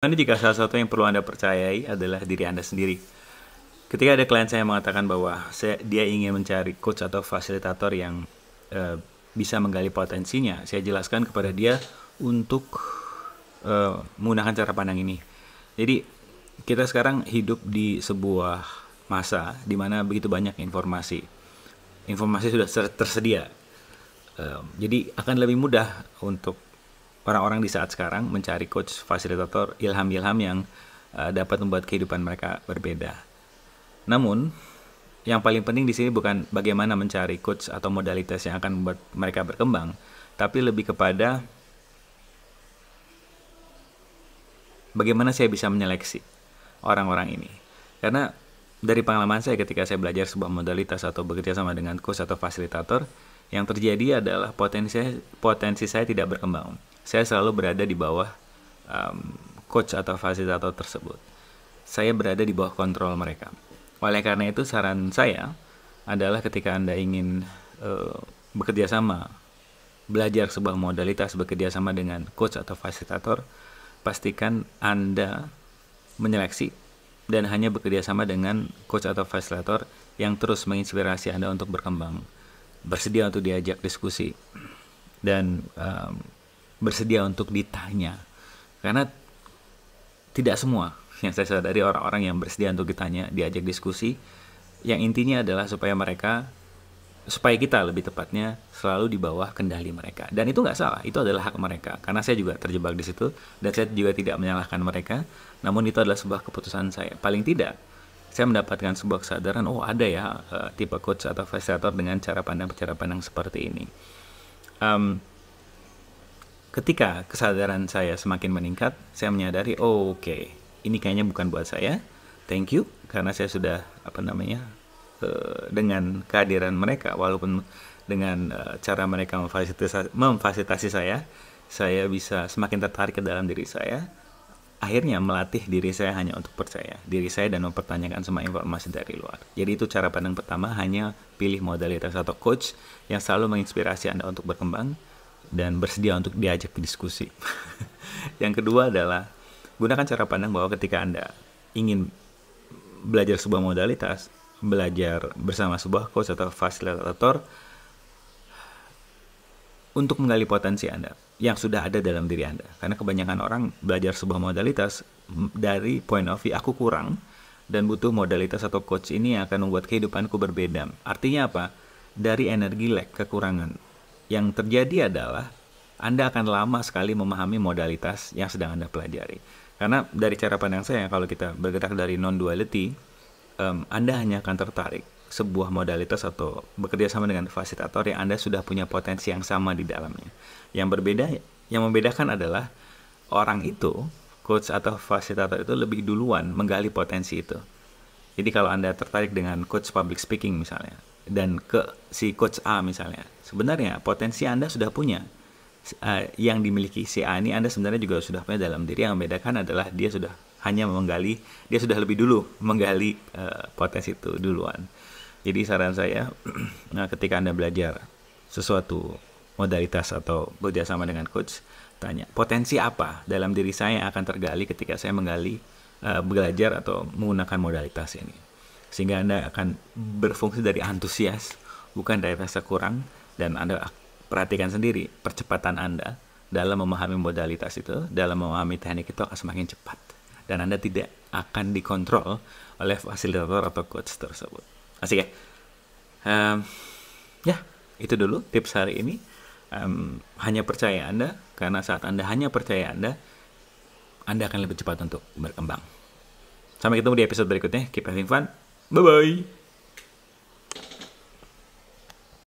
Ini jika salah satu yang perlu Anda percayai adalah diri Anda sendiri. Ketika ada klien saya mengatakan bahwa saya, dia ingin mencari coach atau fasilitator yang uh, bisa menggali potensinya, saya jelaskan kepada dia untuk uh, menggunakan cara pandang ini. Jadi kita sekarang hidup di sebuah masa di mana begitu banyak informasi. Informasi sudah tersedia. Uh, jadi akan lebih mudah untuk orang-orang di saat sekarang mencari coach fasilitator ilham-ilham yang uh, dapat membuat kehidupan mereka berbeda. Namun, yang paling penting di sini bukan bagaimana mencari coach atau modalitas yang akan membuat mereka berkembang, tapi lebih kepada bagaimana saya bisa menyeleksi orang-orang ini. Karena dari pengalaman saya ketika saya belajar sebuah modalitas atau bekerja sama dengan coach atau fasilitator, yang terjadi adalah potensi potensi saya tidak berkembang saya selalu berada di bawah um, coach atau fasilitator tersebut. Saya berada di bawah kontrol mereka. Oleh karena itu saran saya adalah ketika Anda ingin uh, bekerja sama, belajar sebuah modalitas bekerja sama dengan coach atau fasilitator, pastikan Anda menyeleksi dan hanya bekerja sama dengan coach atau fasilitator yang terus menginspirasi Anda untuk berkembang, bersedia untuk diajak diskusi, dan um, bersedia untuk ditanya karena tidak semua yang saya sadari orang-orang yang bersedia untuk ditanya diajak diskusi yang intinya adalah supaya mereka supaya kita lebih tepatnya selalu di bawah kendali mereka dan itu nggak salah itu adalah hak mereka karena saya juga terjebak di situ dan saya juga tidak menyalahkan mereka namun itu adalah sebuah keputusan saya paling tidak saya mendapatkan sebuah kesadaran oh ada ya eh, tipe coach atau facilitator dengan cara pandang cara pandang seperti ini um, Ketika kesadaran saya semakin meningkat, saya menyadari, oh, oke, okay, ini kayaknya bukan buat saya. Thank you karena saya sudah apa namanya uh, dengan kehadiran mereka, walaupun dengan uh, cara mereka memfasilitasi, memfasilitasi saya, saya bisa semakin tertarik ke dalam diri saya. Akhirnya melatih diri saya hanya untuk percaya diri saya dan mempertanyakan semua informasi dari luar. Jadi itu cara pandang pertama hanya pilih modalitas atau coach yang selalu menginspirasi Anda untuk berkembang dan bersedia untuk diajak diskusi. yang kedua adalah gunakan cara pandang bahwa ketika Anda ingin belajar sebuah modalitas, belajar bersama sebuah coach atau fasilitator untuk menggali potensi Anda yang sudah ada dalam diri Anda. Karena kebanyakan orang belajar sebuah modalitas dari point of view aku kurang dan butuh modalitas atau coach ini yang akan membuat kehidupanku berbeda. Artinya apa? Dari energi lag, kekurangan yang terjadi adalah Anda akan lama sekali memahami modalitas yang sedang Anda pelajari. Karena dari cara pandang saya, kalau kita bergerak dari non-duality, um, Anda hanya akan tertarik sebuah modalitas atau bekerja sama dengan fasilitator yang Anda sudah punya potensi yang sama di dalamnya. Yang berbeda, yang membedakan adalah orang itu, coach atau fasilitator itu lebih duluan menggali potensi itu. Jadi kalau Anda tertarik dengan coach public speaking misalnya, dan ke si coach A misalnya. Sebenarnya potensi Anda sudah punya. Uh, yang dimiliki si A ini Anda sebenarnya juga sudah punya dalam diri. Yang membedakan adalah dia sudah hanya menggali, dia sudah lebih dulu menggali uh, potensi itu duluan. Jadi saran saya, nah ketika Anda belajar sesuatu modalitas atau bekerjasama dengan coach, tanya potensi apa dalam diri saya yang akan tergali ketika saya menggali uh, belajar atau menggunakan modalitas ini sehingga Anda akan berfungsi dari antusias, bukan dari rasa kurang, dan Anda perhatikan sendiri percepatan Anda dalam memahami modalitas itu, dalam memahami teknik itu akan semakin cepat. Dan Anda tidak akan dikontrol oleh fasilitator atau coach tersebut. Asik ya? Um, ya, itu dulu tips hari ini. Um, hanya percaya Anda, karena saat Anda hanya percaya Anda, Anda akan lebih cepat untuk berkembang. Sampai ketemu di episode berikutnya. Keep having fun. Bye bye